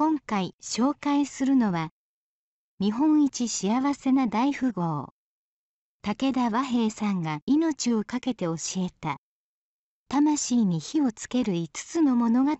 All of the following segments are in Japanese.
今回紹介するのは日本一幸せな大富豪武田和平さんが命を懸けて教えた魂に火をつける5つの物語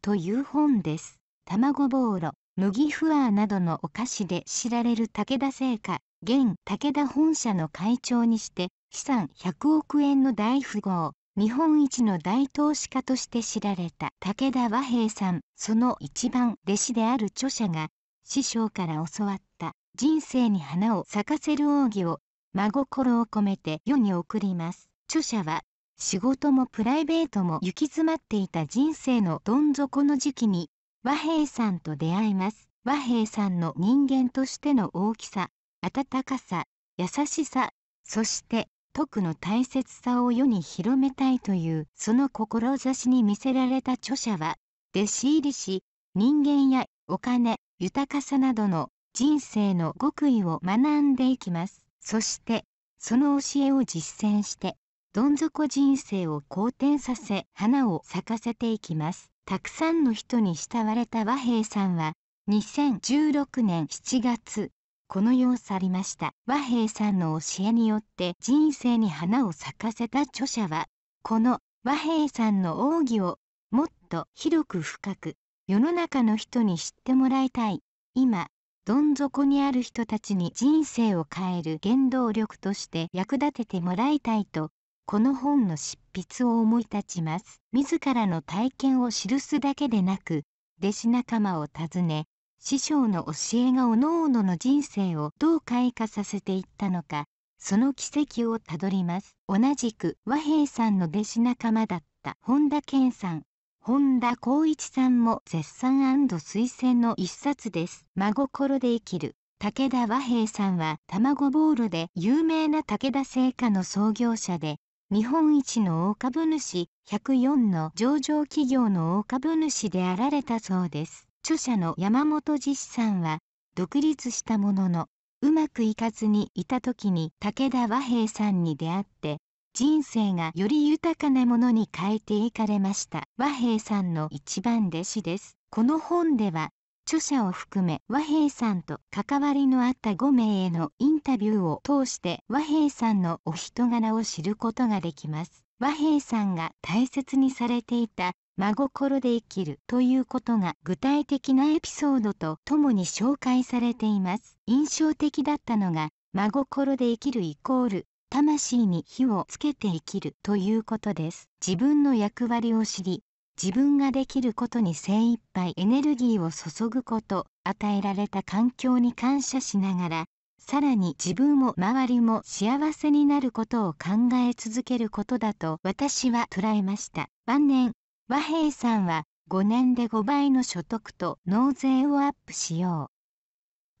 という本です卵ぼうろ麦ふわなどのお菓子で知られる武田製菓現武田本社の会長にして資産100億円の大富豪日本一の大投資家として知られた武田和平さんその一番弟子である著者が師匠から教わった人生に花を咲かせる奥義を真心を込めて世に送ります著者は仕事もプライベートも行き詰まっていた人生のどん底の時期に和平さんと出会います和平さんの人間としての大きさ温かさ優しさそして徳の大切さを世に広めたいというその志に魅せられた著者は弟子入りし人間やお金豊かさなどの人生の極意を学んでいきますそしてその教えを実践してどん底人生を好転させ花を咲かせていきますたくさんの人に慕われた和平さんは2016年7月この世を去りました和平さんの教えによって人生に花を咲かせた著者はこの和平さんの奥義をもっと広く深く世の中の人に知ってもらいたい今どん底にある人たちに人生を変える原動力として役立ててもらいたいとこの本の執筆を思い立ちます自らの体験を記すだけでなく弟子仲間を訪ね師匠の教えがおのおのの人生をどう開花させていったのかその軌跡をたどります同じく和平さんの弟子仲間だった本田健さん本田光一さんも絶賛推薦の一冊です真心で生きる武田和平さんは卵ボールで有名な武田製菓の創業者で日本一の大株主104の上場企業の大株主であられたそうです著者の山本実さんは独立したもののうまくいかずにいた時に武田和平さんに出会って人生がより豊かなものに変えていかれました和平さんの一番弟子ですこの本では著者を含め和平さんと関わりのあった5名へのインタビューを通して和平さんのお人柄を知ることができます和平さんが大切にされていた真心で生きるということが具体的なエピソードとともに紹介されています印象的だったのが真心で生きるイコール魂に火をつけて生きるということです自分の役割を知り自分ができることに精一杯エネルギーを注ぐこと与えられた環境に感謝しながらさらに自分も周りも幸せになることを考え続けることだと私は捉えました晩年和平さんは5年で5倍の所得と納税をアップしよ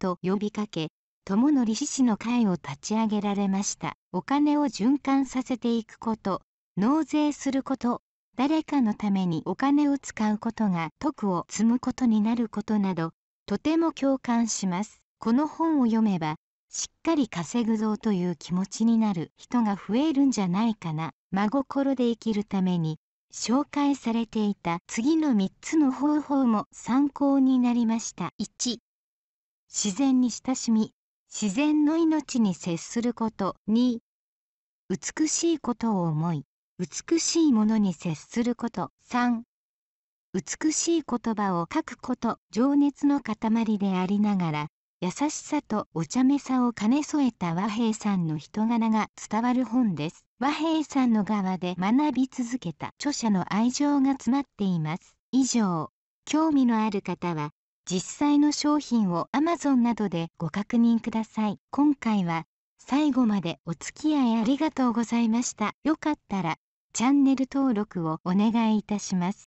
うと呼びかけ友則志士の会を立ち上げられましたお金を循環させていくこと納税すること誰かのためにお金を使うことが徳を積むことになることなどとても共感しますこの本を読めばしっかり稼ぐぞという気持ちになる人が増えるんじゃないかな真心で生きるために紹介されていた次の3つの方法も参考になりました1自然に親しみ自然の命に接すること2美しいことを思い美しいものに接すること3美しい言葉を書くこと情熱の塊でありながら優しさとお茶目さを兼ね添えた和平さんの人柄が伝わる本です。和平さんの側で学び続けた著者の愛情が詰まっています。以上、興味のある方は、実際の商品を Amazon などでご確認ください。今回は最後までお付き合いありがとうございました。よかったらチャンネル登録をお願いいたします。